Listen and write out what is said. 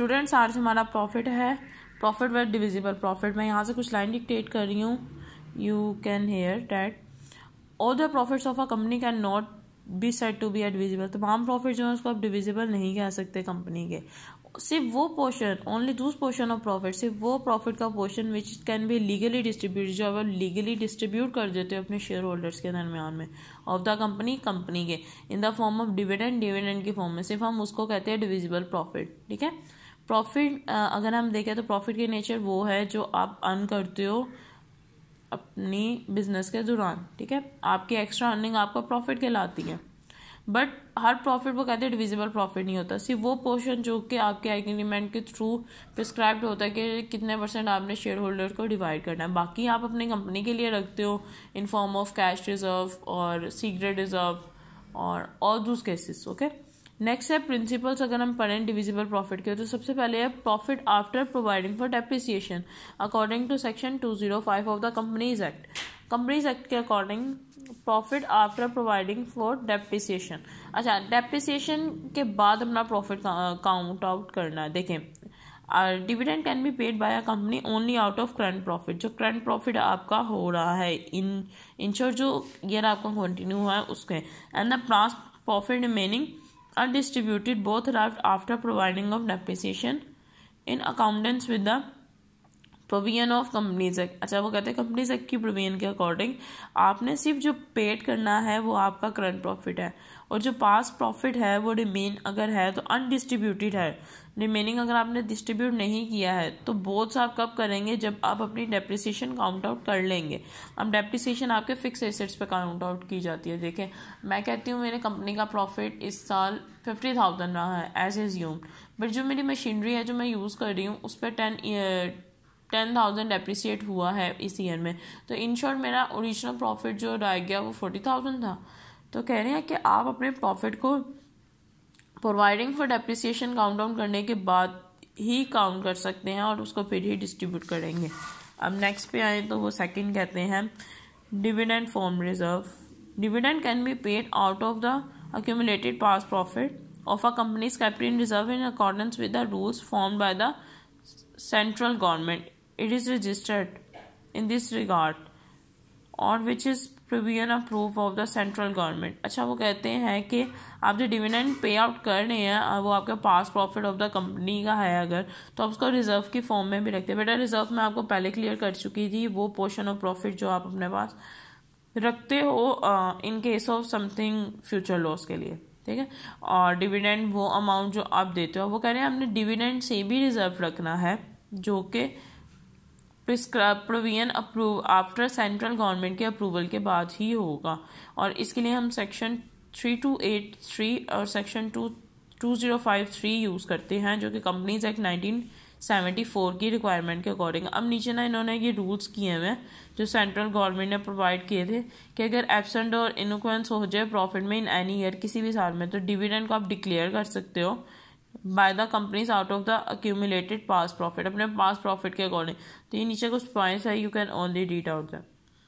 Students आज हमारा profit है प्रॉफिट व डिविजिबल प्रॉफिट मैं यहाँ से कुछ लाइन डिक्टेट कर रही हूँ you can hear that all the profits of a company can not be set to be advisable तमाम प्रॉफिट जो है उसको आप डिविजिबल नहीं कह सकते कंपनी के सिर्फ वो portion only those portion of profit सिर्फ वो प्रॉफिट का portion which can be legally distribute जो अगर लीगली डिस्ट्रीब्यूट कर देते हो अपने शेयर होल्डर्स के दरमियान में ऑफ द कंपनी कंपनी के in the form of dividend dividend की फॉर्म में सिर्फ हम उसको कहते हैं डिविजिबल प्रॉफिट ठीक है प्रॉफिट अगर हम देखें तो प्रॉफिट की नेचर वो है जो आप अर्न करते हो अपनी बिजनेस के दौरान ठीक है आपकी एक्स्ट्रा अर्निंग आपको प्रॉफिट कहलाती है बट हर प्रॉफिट वो कहते हैं डिविजिबल प्रॉफिट नहीं होता सिर्फ वो पोर्शन जो कि आपके एग्रीमेंट के थ्रू प्रिस्क्राइब होता है कि कितने परसेंट आपने शेयर होल्डर को डिवाइड करना है बाकी आप अपनी कंपनी के लिए रखते हो in form of cash reserve और सीक्रेट रिजर्व और और those cases okay okay? Next है प्रिंसिपल्स अगर हम पढ़ें डिविजिबल प्रॉफिट के तो सबसे पहले है profit after providing for depreciation according to section two zero five of the companies act companies act के according profit after providing for depreciation अच्छा डेप्रिसिएशन के बाद अपना प्रॉफिट काउंट आउट करना है देखें dividend can be paid by a company only out of current profit जो current profit आपका हो रहा है इन इंश्योर जो ईयर आपका कंटिन्यू हुआ है उसके end the profit remaining are distributed both arrived after providing of depreciation in accordance with the provision of companies act अच्छा वो कहते हैं कंपनीज एक्ट की प्रोविजन के अकॉर्डिंग आपने सिर्फ जो पेड करना है वो आपका करंट प्रॉफिट है और जो पास प्रॉफिट है वो रिमेन अगर है तो अनडिस्ट्रीब्यूटेड है रिमेनिंग अगर आपने डिस्ट्रीब्यूट नहीं किया है तो बोथ्स आप कब करेंगे जब आप अपनी डेप्रिसिएशन काउंट आउट कर लेंगे अब डेप्रिसिएशन आपके फिक्स एसेट्स पे काउंट आउट की जाती है देखें मैं कहती हूँ मेरे कंपनी का प्रॉफिट इस साल फिफ्टी थाउजेंड रहा है एज एज यूम बट जो मेरी मशीनरी है जो मैं यूज़ कर रही हूँ उस पर टेन टेन थाउजेंड एप्रिसिएट हुआ है इस ईयर में तो इन शॉर्ट मेरा ओरिजिनल प्रॉफिट जो रह गया वो फोर्टी थाउजेंड था तो कह रहे हैं कि आप अपने प्रॉफिट को providing for depreciation count down करने के बाद ही काउंट कर सकते हैं और उसको फिर ही डिस्ट्रीब्यूट करेंगे अब नेक्स्ट पे आए तो वो सेकंड कहते हैं dividend form reserve dividend can be paid out of the accumulated past profit of a companies capital reserve in accordance with the rules form by the central government it is registered in this regard or which is previous approve of the central government अच्छा वो कहते हैं कि आप जो dividend pay out कर रहे हैं वो आपके पास प्रॉफिट ऑफ द कंपनी का है अगर तो आप उसको रिजर्व की फॉर्म में भी रखते हैं बेटा रिजर्व मैं आपको पहले क्लियर कर चुकी थी वो पोर्शन ऑफ प्रॉफिट जो आप अपने पास रखते हो in case of something future loss के लिए ठीक है और डिविडेंड वो अमाउंट जो आप देते हो वो कह रहे हैं हमने डिविडेंड से भी रिजर्व रखना है जो कि provision approve after central government के अप्रूवल के बाद ही होगा और इसके लिए हम section three two eight three और section two two zero five three use करते हैं जो कि companies act nineteen seventy four की रिक्वायरमेंट के अकॉर्डिंग अब नीचे ना इन्होंने ये रूल्स किए हुए हैं जो सेंट्रल गवर्नमेंट ने प्रोवाइड किए थे कि अगर एबसेंट और इनोक्वेंस हो जाए प्रॉफिट में इन एनी ईयर किसी भी साल में तो डिविडेंड को आप डिक्लेयर कर सकते हो by the companies out of the accumulated past profit अपने पास प्रॉफिट के अकॉर्डिंग तो ये नीचे कुछ पॉइंट्स है you can only read out them